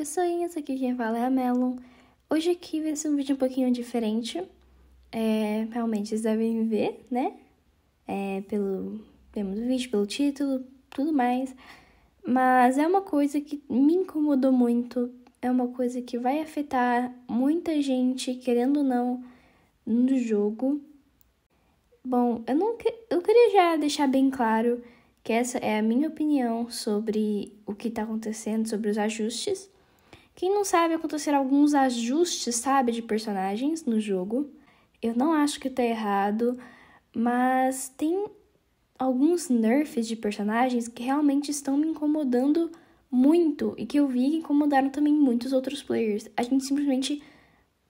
pessoinhas, aqui quem fala é a Melon. Hoje aqui vai ser um vídeo um pouquinho diferente. É, realmente, vocês devem ver, né? É, pelo tema do vídeo, pelo título, tudo mais. Mas é uma coisa que me incomodou muito. É uma coisa que vai afetar muita gente, querendo ou não, no jogo. Bom, eu, não que... eu queria já deixar bem claro que essa é a minha opinião sobre o que está acontecendo, sobre os ajustes. Quem não sabe, acontecer alguns ajustes, sabe, de personagens no jogo. Eu não acho que tá errado, mas tem alguns nerfs de personagens que realmente estão me incomodando muito e que eu vi que incomodaram também muitos outros players. A gente simplesmente,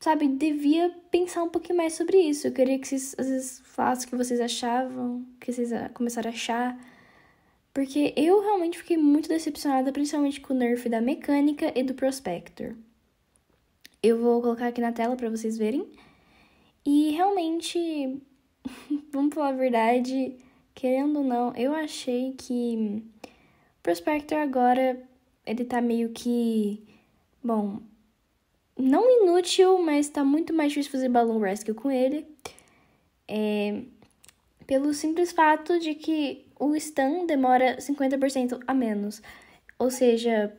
sabe, devia pensar um pouquinho mais sobre isso. Eu queria que vocês, às vezes, falassem o que vocês achavam, que vocês começaram a achar porque eu realmente fiquei muito decepcionada, principalmente com o nerf da mecânica e do Prospector. Eu vou colocar aqui na tela para vocês verem. E realmente, vamos falar a verdade, querendo ou não, eu achei que Prospector agora ele tá meio que. Bom, não inútil, mas tá muito mais difícil fazer Balloon Rescue com ele. É, pelo simples fato de que o stun demora 50% a menos. Ou seja,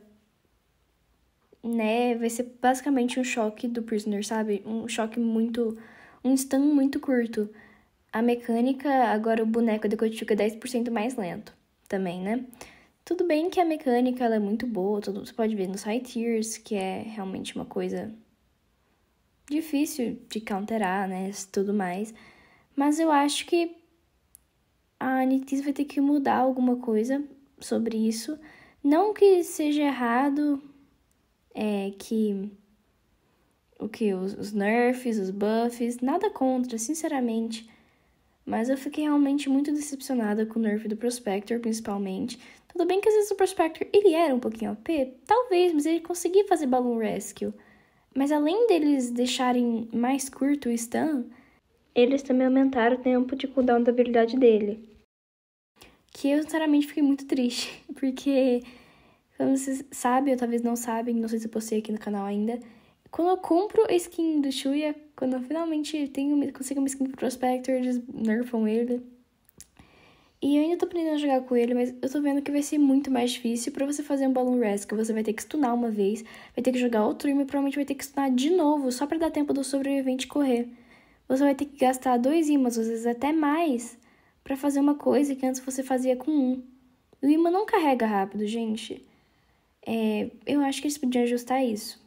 né, vai ser basicamente um choque do Prisoner, sabe? Um choque muito. Um stun muito curto. A mecânica, agora o boneco de Kotiuka é 10% mais lento também, né? Tudo bem que a mecânica ela é muito boa, tudo, você pode ver no Side Tears, que é realmente uma coisa difícil de counterar, né? Tudo mais. Mas eu acho que a Anitis vai ter que mudar alguma coisa sobre isso. Não que seja errado é, que o que os, os nerfs, os buffs, nada contra, sinceramente. Mas eu fiquei realmente muito decepcionada com o nerf do Prospector, principalmente. Tudo bem que às vezes o Prospector ele era um pouquinho OP, talvez, mas ele conseguia fazer Balloon Rescue. Mas além deles deixarem mais curto o stun, eles também aumentaram o tempo de cooldown da habilidade dele. Que eu, sinceramente, fiquei muito triste, porque, como vocês sabem, ou talvez não sabem, não sei se eu postei aqui no canal ainda, quando eu compro a skin do Shuya, quando eu finalmente tenho, consigo uma skin pro Prospector, eles nerfam ele. E eu ainda tô aprendendo a jogar com ele, mas eu tô vendo que vai ser muito mais difícil para você fazer um Balloon Rescue. Você vai ter que stunar uma vez, vai ter que jogar outro e provavelmente vai ter que stunar de novo, só para dar tempo do sobrevivente correr você vai ter que gastar dois ímãs, às vezes até mais, para fazer uma coisa que antes você fazia com um. E o ímã não carrega rápido, gente. É, eu acho que eles podiam ajustar isso.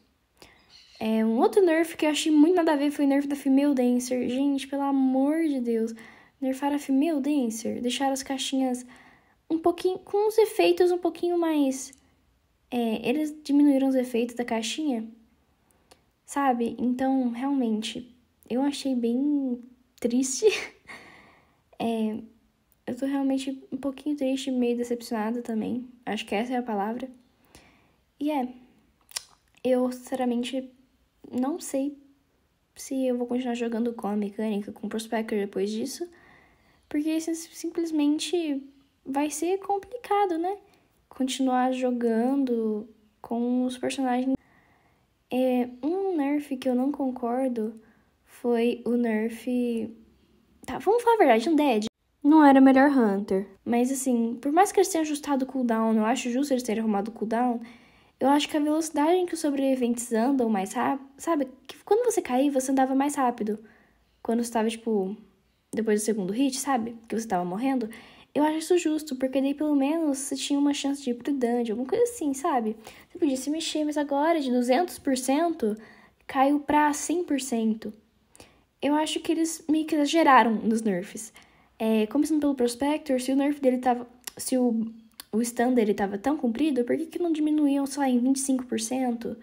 É, um outro nerf que eu achei muito nada a ver foi o nerf da Female Dancer. Gente, pelo amor de Deus. Nerfar a Female Dancer. Deixar as caixinhas um pouquinho. com os efeitos um pouquinho mais. É, eles diminuíram os efeitos da caixinha. Sabe? Então, realmente, eu achei bem triste. É, eu tô realmente um pouquinho triste, meio decepcionada também. Acho que essa é a palavra. E é, eu sinceramente não sei se eu vou continuar jogando com a mecânica, com o Prospector depois disso, porque simplesmente vai ser complicado, né? Continuar jogando com os personagens. É, um nerf que eu não concordo foi o nerf. Tá, vamos falar a verdade, um dead. Não era melhor Hunter. Mas assim, por mais que eles tenham ajustado o cooldown, eu acho justo eles terem arrumado o cooldown. Eu acho que a velocidade em que os sobreviventes andam mais rápido. Sabe? Que quando você caía, você andava mais rápido. Quando você tava, tipo. Depois do segundo hit, sabe? Que você tava morrendo. Eu acho isso justo, porque daí pelo menos você tinha uma chance de ir pro dungeon, alguma coisa assim, sabe? Você podia se mexer, mas agora de 200% caiu pra 100% eu acho que eles meio que exageraram nos nerfs. É, começando pelo Prospector, se o nerf dele tava. Se o, o stand dele tava tão comprido, por que, que não diminuíam só em 25%?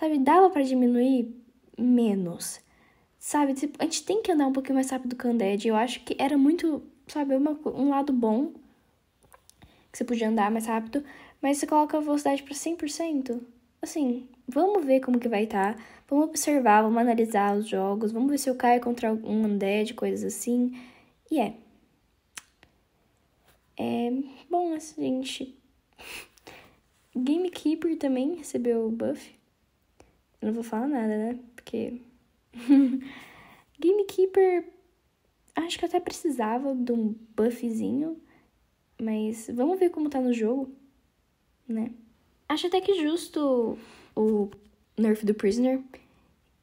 Sabe, dava para diminuir menos. Sabe, tipo, a gente tem que andar um pouquinho mais rápido que o Undead. Eu acho que era muito, sabe, uma, um lado bom que você podia andar mais rápido, mas você coloca a velocidade para 100% assim, vamos ver como que vai estar, tá, vamos observar, vamos analisar os jogos, vamos ver se eu caio contra algum undead, coisas assim. E é. É bom, assim, gente. Gamekeeper também recebeu o buff. Eu não vou falar nada, né? Porque. Gamekeeper. Acho que até precisava de um buffzinho. Mas vamos ver como tá no jogo, né? Acho até que justo o nerf do Prisoner.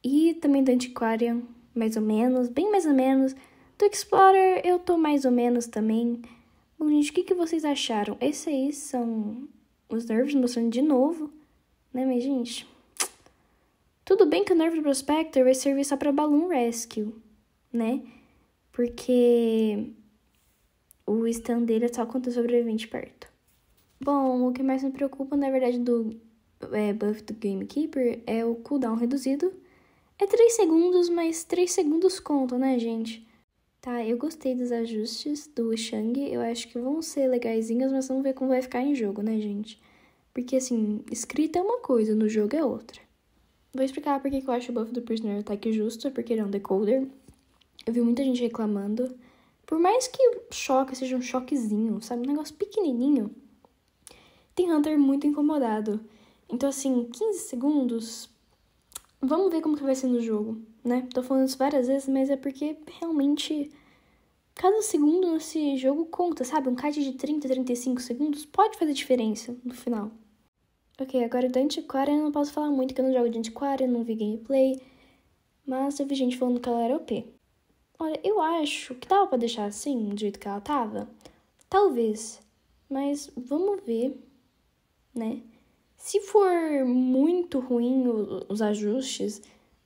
E também do Antiquarian, mais ou menos, bem mais ou menos. Do Explorer eu tô mais ou menos também. Bom, gente, o que, que vocês acharam? Esses aí são os nerfs mostrando de novo, né? Mas, gente, tudo bem que o nerf do Prospector vai servir só pra Balloon Rescue, né? Porque o stand dele é só quando o sobrevivente perto. Bom, o que mais me preocupa, na verdade, do é, buff do Gamekeeper é o cooldown reduzido. É 3 segundos, mas 3 segundos contam, né, gente? Tá, eu gostei dos ajustes do Shang. Eu acho que vão ser legaisinhos, mas vamos ver como vai ficar em jogo, né, gente? Porque, assim, escrita é uma coisa, no jogo é outra. Vou explicar porque que eu acho o buff do Prisoner Attack justo, porque ele é um decoder. Eu vi muita gente reclamando. Por mais que o choque seja um choquezinho, sabe? Um negócio pequenininho tem Hunter muito incomodado. Então, assim, 15 segundos. Vamos ver como que vai ser no jogo, né? Tô falando isso várias vezes, mas é porque realmente cada segundo nesse jogo conta, sabe? Um card de 30, 35 segundos pode fazer diferença no final. Ok, agora do Antiquarian eu não posso falar muito, que eu não jogo de Antiquarian, não vi gameplay. Mas eu vi gente falando que ela era OP. Olha, eu acho que dava pra deixar assim, do jeito que ela tava. Talvez. Mas vamos ver né? Se for muito ruim os ajustes,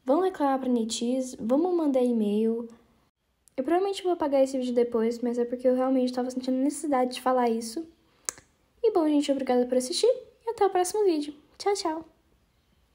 vão reclamar para Netiz, vamos mandar e-mail. Eu provavelmente vou apagar esse vídeo depois, mas é porque eu realmente estava sentindo necessidade de falar isso. E bom, gente, obrigada por assistir e até o próximo vídeo. Tchau, tchau!